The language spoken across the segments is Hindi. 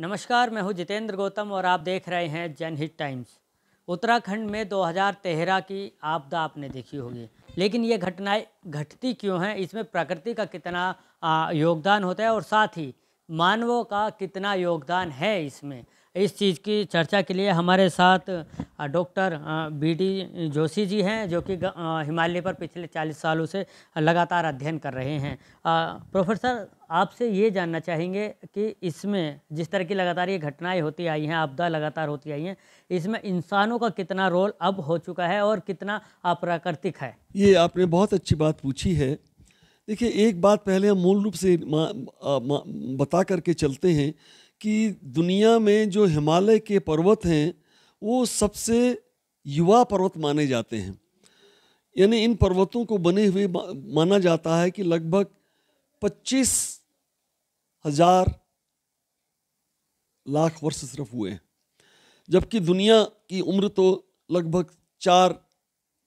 नमस्कार मैं हूं जितेंद्र गौतम और आप देख रहे हैं जनहित टाइम्स उत्तराखंड में 2013 की आपदा आपने देखी होगी लेकिन ये घटनाएं घटती क्यों हैं इसमें प्रकृति का कितना योगदान होता है और साथ ही मानवों का कितना योगदान है इसमें इस चीज़ की चर्चा के लिए हमारे साथ डॉक्टर बी जोशी जी हैं जो कि हिमालय पर पिछले 40 सालों से लगातार अध्ययन कर रहे हैं प्रोफेसर आपसे ये जानना चाहेंगे कि इसमें जिस तरह की लगातार ये घटनाएं होती आई हैं आपदा लगातार होती आई हैं इसमें इंसानों का कितना रोल अब हो चुका है और कितना अप्राकृतिक है ये आपने बहुत अच्छी बात पूछी है देखिए एक बात पहले हम मूल रूप से मा, आ, मा, बता करके चलते हैं कि दुनिया में जो हिमालय के पर्वत हैं वो सबसे युवा पर्वत माने जाते हैं यानी इन पर्वतों को बने हुए माना जाता है कि लगभग पच्चीस हजार लाख वर्ष सिर्फ हुए हैं जबकि दुनिया की उम्र तो लगभग चार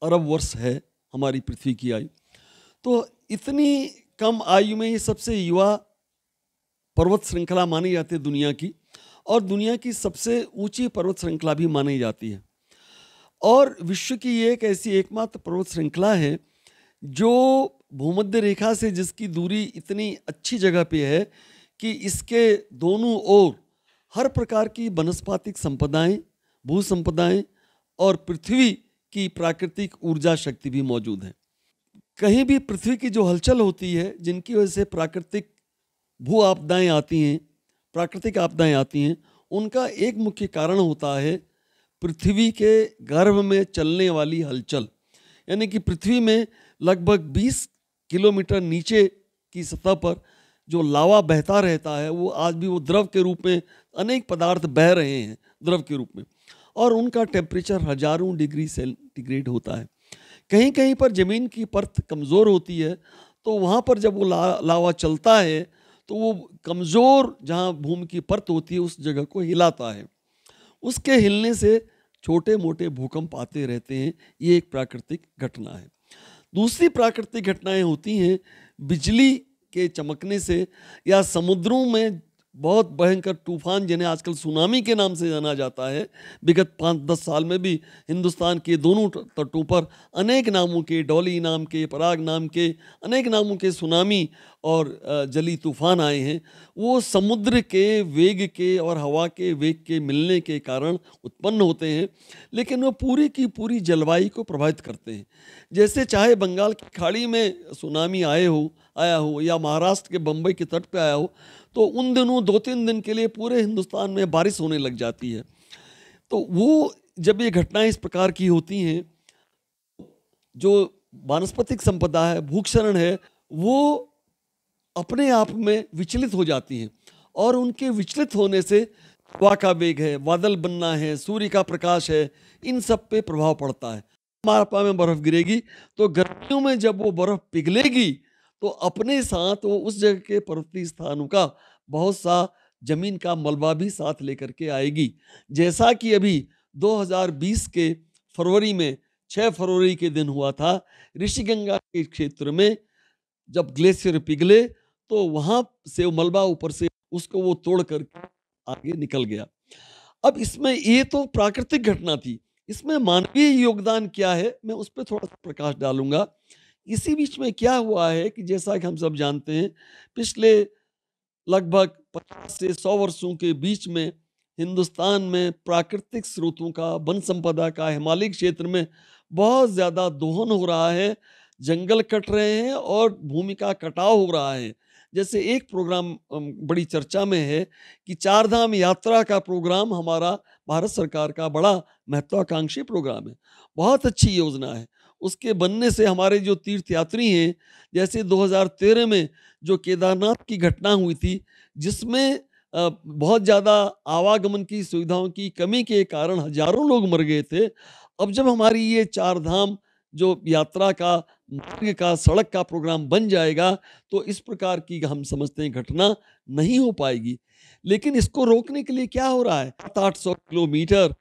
अरब वर्ष है हमारी पृथ्वी की आयु तो इतनी कम आयु में ये सबसे युवा पर्वत श्रृंखला मानी जाती है दुनिया की और दुनिया की सबसे ऊंची पर्वत श्रृंखला भी मानी जाती है और विश्व की ये एक ऐसी एकमात्र पर्वत श्रृंखला है जो भूमध्य रेखा से जिसकी दूरी इतनी अच्छी जगह पे है कि इसके दोनों ओर हर प्रकार की वनस्पातिक संपदाएं भू संपदाएं और पृथ्वी की प्राकृतिक ऊर्जा शक्ति भी मौजूद है कहीं भी पृथ्वी की जो हलचल होती है जिनकी वजह से प्राकृतिक भू आपदाएँ आती हैं प्राकृतिक आपदाएँ आती हैं उनका एक मुख्य कारण होता है पृथ्वी के गर्भ में चलने वाली हलचल यानी कि पृथ्वी में लगभग 20 किलोमीटर नीचे की सतह पर जो लावा बहता रहता है वो आज भी वो द्रव के रूप में अनेक पदार्थ बह रहे हैं द्रव के रूप में और उनका टेम्परेचर हजारों डिग्री सेंटीग्रेड होता है कहीं कहीं पर ज़मीन की परत कमज़ोर होती है तो वहाँ पर जब वो ला, लावा चलता है तो वो कमज़ोर जहाँ भूमि की परत होती है उस जगह को हिलाता है उसके हिलने से छोटे मोटे भूकंप आते रहते हैं ये एक प्राकृतिक घटना है दूसरी प्राकृतिक घटनाएं होती हैं बिजली के चमकने से या समुद्रों में बहुत भयंकर तूफान जिन्हें आजकल सुनामी के नाम से जाना जाता है विगत पाँच दस साल में भी हिंदुस्तान के दोनों तटों पर अनेक नामों के डॉली नाम के पराग नाम के अनेक नामों के सुनामी और जली तूफान आए हैं वो समुद्र के वेग के और हवा के वेग के मिलने के कारण उत्पन्न होते हैं लेकिन वो पूरी की पूरी जलवायु को प्रभावित करते हैं जैसे चाहे बंगाल की खाड़ी में सुनामी आए हो आया हो या महाराष्ट्र के बम्बई के तट पर आया हो तो उन दिनों दो तीन दिन के लिए पूरे हिंदुस्तान में बारिश होने लग जाती है तो वो जब ये घटनाएं इस प्रकार की होती हैं जो वानस्पतिक संपदा है भूक्षरण है वो अपने आप में विचलित हो जाती हैं और उनके विचलित होने से हवा का वेग है बादल बनना है सूर्य का प्रकाश है इन सब पे प्रभाव पड़ता है हमारा में बर्फ़ गिरेगी तो गर्मियों में जब वो बर्फ़ पिघलेगी तो अपने साथ वो उस जगह के पर्वतीय स्थानों का बहुत सा जमीन का मलबा भी साथ लेकर के आएगी जैसा कि अभी 2020 के फरवरी में 6 फरवरी के दिन हुआ था ऋषिगंगा के क्षेत्र में जब ग्लेशियर पिघले तो वहाँ से मलबा ऊपर से उसको वो तोड़ कर आगे निकल गया अब इसमें ये तो प्राकृतिक घटना थी इसमें मानवीय योगदान क्या है मैं उस पर थोड़ा सा प्रकाश डालूंगा इसी बीच में क्या हुआ है कि जैसा कि हम सब जानते हैं पिछले लगभग पचास से सौ वर्षों के बीच में हिंदुस्तान में प्राकृतिक स्रोतों का वन संपदा का हिमालय क्षेत्र में बहुत ज़्यादा दोहन हो रहा है जंगल कट रहे हैं और भूमि का कटाव हो रहा है जैसे एक प्रोग्राम बड़ी चर्चा में है कि चारधाम यात्रा का प्रोग्राम हमारा भारत सरकार का बड़ा महत्वाकांक्षी प्रोग्राम है बहुत अच्छी योजना है उसके बनने से हमारे जो तीर्थ यात्री हैं जैसे 2013 में जो केदारनाथ की घटना हुई थी जिसमें बहुत ज़्यादा आवागमन की सुविधाओं की कमी के कारण हजारों लोग मर गए थे अब जब हमारी ये चार धाम जो यात्रा का मार्ग का सड़क का प्रोग्राम बन जाएगा तो इस प्रकार की हम समझते हैं घटना नहीं हो पाएगी लेकिन इसको रोकने के लिए क्या हो रहा है सात आठ सौ किलोमीटर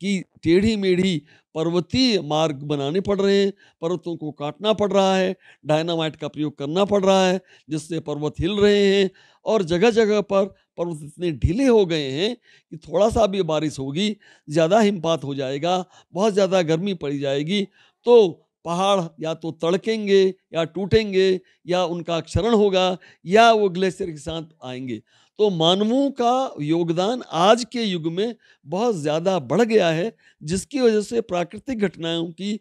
कि टेढ़ी मेढ़ी पर्वतीय मार्ग बनाने पड़ रहे हैं पर्वतों को काटना पड़ रहा है डायनामाइट का प्रयोग करना पड़ रहा है जिससे पर्वत हिल रहे हैं और जगह जगह पर पर्वत इतने ढीले हो गए हैं कि थोड़ा सा भी बारिश होगी ज़्यादा हिमपात हो जाएगा बहुत ज़्यादा गर्मी पड़ जाएगी तो पहाड़ या तो तड़केंगे या टूटेंगे या उनका क्षरण होगा या वो ग्लेशियर के साथ आएंगे तो मानवों का योगदान आज के युग में बहुत ज़्यादा बढ़ गया है जिसकी वजह से प्राकृतिक घटनाओं की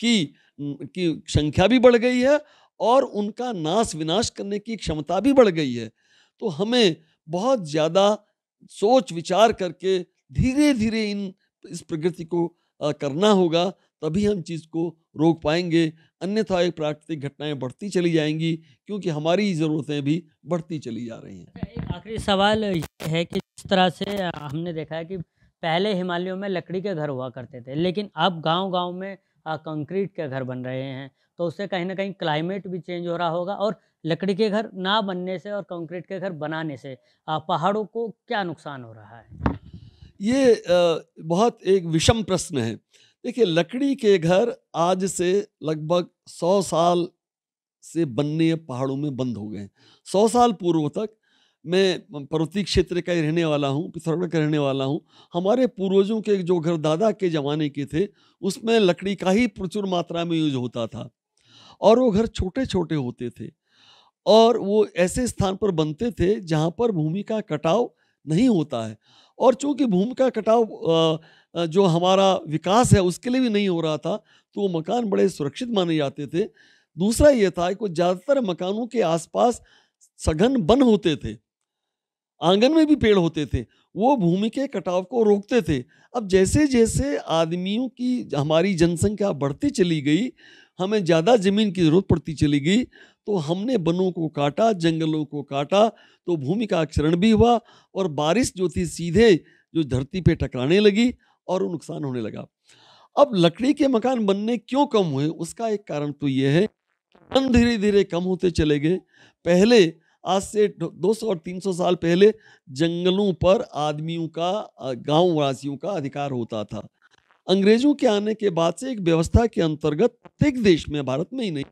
की की संख्या भी बढ़ गई है और उनका नाश विनाश करने की क्षमता भी बढ़ गई है तो हमें बहुत ज़्यादा सोच विचार करके धीरे धीरे इन इस प्रकृति को करना होगा तभी हम चीज़ को रोक पाएंगे अन्यथा एक प्राकृतिक घटनाएं बढ़ती चली जाएंगी क्योंकि हमारी ज़रूरतें भी बढ़ती चली जा रही हैं अच्छा, एक आखिरी सवाल है कि जिस तरह से हमने देखा है कि पहले हिमालयों में लकड़ी के घर हुआ करते थे लेकिन अब गाँव-गाँव में कंक्रीट के घर बन रहे हैं तो उससे कहीं ना कहीं क्लाइमेट भी चेंज हो रहा होगा और लकड़ी के घर ना बनने से और कंक्रीट के घर बनाने से पहाड़ों को क्या नुकसान हो रहा है ये बहुत एक विषम प्रश्न है देखिए लकड़ी के घर आज से लगभग सौ साल से बनने पहाड़ों में बंद हो गए हैं सौ साल पूर्व तक मैं पर्वतीय क्षेत्र का रहने वाला हूँ पिथौरागढ़ का रहने वाला हूँ हमारे पूर्वजों के जो घर दादा के ज़माने के थे उसमें लकड़ी का ही प्रचुर मात्रा में यूज होता था और वो घर छोटे छोटे होते थे और वो ऐसे स्थान पर बनते थे जहाँ पर भूमि का कटाव नहीं होता है और चूँकि भूमि का कटाव जो हमारा विकास है उसके लिए भी नहीं हो रहा था तो वो मकान बड़े सुरक्षित माने जाते थे दूसरा ये था कि ज़्यादातर मकानों के आसपास सघन बन होते थे आंगन में भी पेड़ होते थे वो भूमि के कटाव को रोकते थे अब जैसे जैसे आदमियों की हमारी जनसंख्या बढ़ती चली गई हमें ज़्यादा ज़मीन की ज़रूरत पड़ती चली गई तो हमने वनों को काटा जंगलों को काटा तो भूमि का क्षरण भी हुआ और बारिश जो थी सीधे जो धरती पे टकराने लगी और वो नुकसान होने लगा अब लकड़ी के मकान बनने क्यों कम हुए उसका एक कारण तो ये है वन धीरे धीरे कम होते चले गए पहले आज से 200 और 300 साल पहले जंगलों पर आदमियों का गांव वासियों का अधिकार होता था अंग्रेजों के आने के बाद से एक व्यवस्था के अंतर्गत प्रत्येक देश में भारत में ही नहीं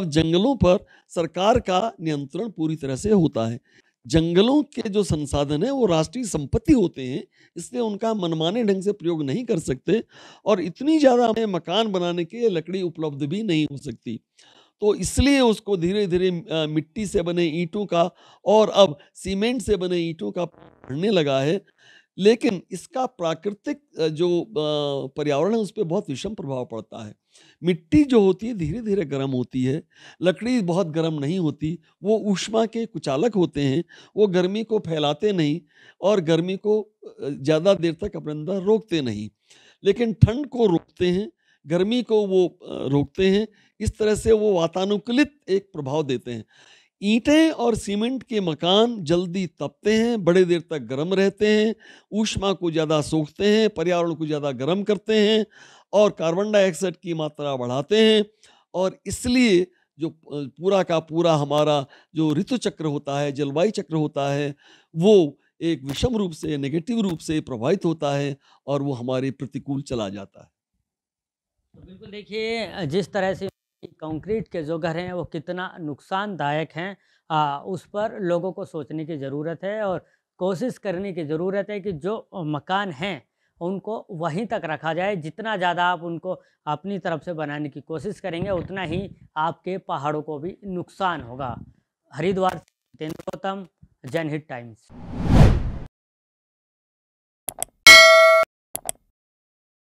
अब जंगलों पर सरकार का नियंत्रण पूरी तरह से होता है जंगलों के जो संसाधन है वो राष्ट्रीय संपत्ति होते हैं इसलिए उनका मनमाने ढंग से प्रयोग नहीं कर सकते और इतनी ज़्यादा हमें मकान बनाने के लकड़ी उपलब्ध भी नहीं हो सकती तो इसलिए उसको धीरे धीरे मिट्टी से बने ईंटों का और अब सीमेंट से बने ईंटों का बढ़ने लगा है लेकिन इसका प्राकृतिक जो पर्यावरण है उस पर बहुत विषम प्रभाव पड़ता है मिट्टी जो होती है धीरे धीरे गर्म होती है लकड़ी बहुत गर्म नहीं होती वो ऊष्मा के कुचालक होते हैं वो गर्मी को फैलाते नहीं और गर्मी को ज़्यादा देर तक अपने अंदर रोकते नहीं लेकिन ठंड को रोकते हैं गर्मी को वो रोकते हैं इस तरह से वो वातानुकूलित एक प्रभाव देते हैं ईंटें और सीमेंट के मकान जल्दी तपते हैं बड़े देर तक गर्म रहते हैं ऊष्मा को ज़्यादा सोखते हैं पर्यावरण को ज़्यादा गर्म करते हैं और कार्बन डाइऑक्साइड की मात्रा बढ़ाते हैं और इसलिए जो पूरा का पूरा हमारा जो ऋतु चक्र होता है जलवायु चक्र होता है वो एक विषम रूप से नेगेटिव रूप से प्रभावित होता है और वो हमारे प्रतिकूल चला जाता है तो बिल्कुल देखिए जिस तरह से कंक्रीट के जो घर हैं वो कितना नुकसानदायक हैं आ, उस पर लोगों को सोचने की ज़रूरत है और कोशिश करने की ज़रूरत है कि जो मकान हैं उनको वहीं तक रखा जाए जितना ज़्यादा आप उनको अपनी तरफ से बनाने की कोशिश करेंगे उतना ही आपके पहाड़ों को भी नुकसान होगा हरिद्वार जितेंद्र गौतम जनहित टाइम्स